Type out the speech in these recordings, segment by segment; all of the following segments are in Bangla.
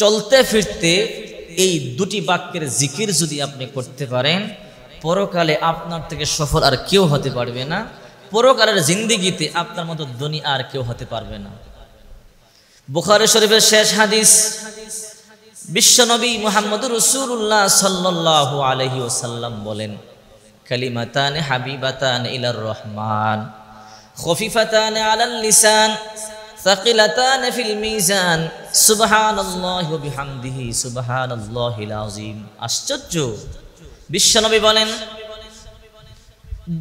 চলতে ফিরতে এই দুটি বাক্যের জিকির যদি আপনি করতে পারেন পরকালে আপনার থেকে সফল আর কেউ হতে পারবে না পরকালের জিন্দিগিতে আপনার মতো ধনী আর কেউ হতে পারবে না বুখারে শরীফের শেষ হাদিস বিশ্বনবী মোহাম্মদ রসুল্লাহ সাল্লাহ আলহি ওসাল্লাম বলেন কালিমাতান হাবিবাতান ইলার রহমান খফিফাতান আলাল সাকিলাতান ফিল মিজান সুবহানাল্লাহি ওয়া বিহামদিহি সুবহানাল্লাহিল আযীম আশ্চর্য বিশ্বনবী বলেন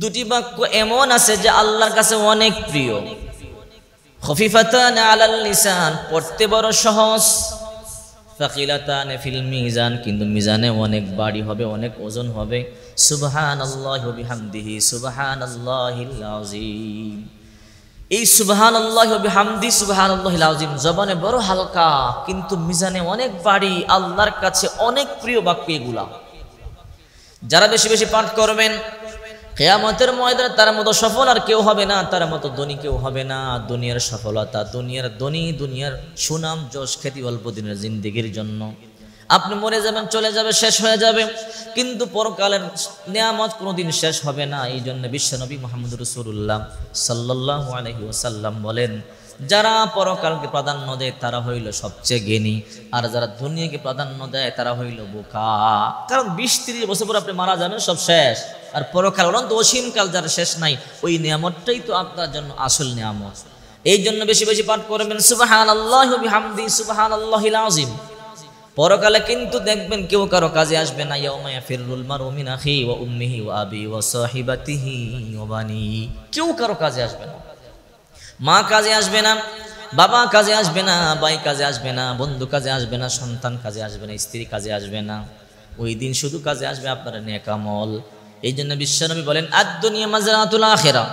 দুটি বাক্য এমন আছে যে আল্লাহর কাছে অনেক প্রিয় খফিফাতান আলাল লিসান পড়তে বড় সহজ ফাকিলাতান ফিল মিজান কিন্তু মিজানে অনেক বাড়ি হবে অনেক ওজন হবে সুবহানাল্লাহি ওয়া বিহামদিহি সুবহানাল্লাহিল আযীম এই সুবহান আল্লাহ হামদি সুবাহান আল্লাহ আজিম জবানে বড় হালকা কিন্তু মিজানে অনেক বাড়ি আল্লাহর কাছে অনেক প্রিয় বাক্য এগুলা যারা বেশি বেশি পাঠ করবেন কেয়ামতের ময়দানে তার মতো সফল আর কেউ হবে না তার মতো ধনী কেউ হবে না দুনিয়ার সফলতা দুনিয়ার ধনী দুনিয়ার সুনাম যশ খ্যাতি অল্প দিনের জিন্দিগির জন্য আপনি মরে যাবেন চলে যাবে শেষ হয়ে যাবে কিন্তু পরকালের নেয়ামত কোনোদিন শেষ হবে না এই জন্য বিশ্বনবী মোহাম্মদ রসুল্লাহ সাল্লাহ আলহি ওসাল্লাম বলেন যারা পরকালকে প্রাধান্য দেয় তারা হইল সবচেয়ে জ্ঞানী আর যারা দুনিয়াকে প্রাধান্য দেয় তারা হইল বোকা কারণ বিশ তিরিশ বছর পর আপনি মারা যাবেন সব শেষ আর পরকাল অনন্ত অসীমকাল যার শেষ নাই ওই নিয়ামতটাই তো আপনার জন্য আসল নিয়ামত এই জন্য বেশি বেশি পাঠ করবেন সুবাহ আল্লাহ হামদি সুবাহ আল্লাহ আজিম পরকালে কিন্তু দেখবেন কেউ কারো কাজে আসবে না ইয়াউমায়া ফিররুল মারুমিন আখি ওয়া উম্মিহি ওয়া আবি ওয়া সাহিবাতিহি ওয়া বানি কেউ কারো কাজে আসবে না মা কাজে আসবে না বাবা কাজে আসবে না ভাই কাজে আসবে না বন্ধু কাজে আসবে না সন্তান কাজে আসবে না স্ত্রী কাজে আসবে না ওই দিন শুধু কাজে আসবে আপনার নেকামল এই জন্য বিশ্বনবী বলেন আদ দুনিয়া মাজরাতুল আখিরা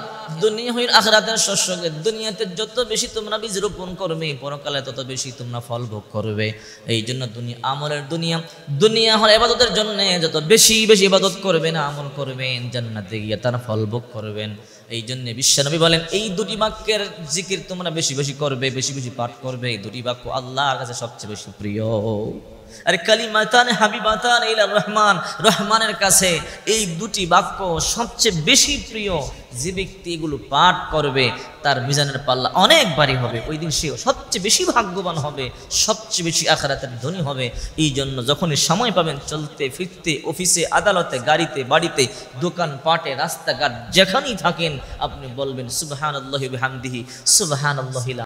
দুনিয়া হইল আখরাতের শস্যকে দুনিয়াতে যত বেশি তোমরা বীজ রোপণ করবে পরকালে তত বেশি তোমরা ফল ভোগ করবে এই জন্য দুনিয়া আমলের দুনিয়া দুনিয়া হল এবাদতের জন্য যত বেশি বেশি ইবাদত করবেন আমল করবেন জান্নাতে গিয়ে তারা ফল ভোগ করবেন এই জন্য বিশ্বনবী বলেন এই দুটি বাক্যের জিকির তোমরা বেশি বেশি করবে বেশি বেশি পাঠ করবে এই দুটি বাক্য আল্লাহর কাছে সবচেয়ে বেশি প্রিয় আর কালিমাতান হাবিবাতান ইলার রহমান রহমানের কাছে এই দুটি বাক্য সবচেয়ে বেশি প্রিয় যে ব্যক্তি এগুলো পাঠ করবে তার মিজানের পাল্লা অনেক বাড়ি হবে ওই দিন সেও সবচেয়ে বেশি ভাগ্যবান হবে সবচেয়ে বেশি আখারাতের ধনী হবে এই জন্য যখনই সময় পাবেন চলতে ফিরতে অফিসে আদালতে গাড়িতে বাড়িতে দোকান পাটে রাস্তাঘাট যেখানেই থাকেন আপনি বলবেন সুবহান আল্লাহ হামদিহি সুবহান আল্লাহিলা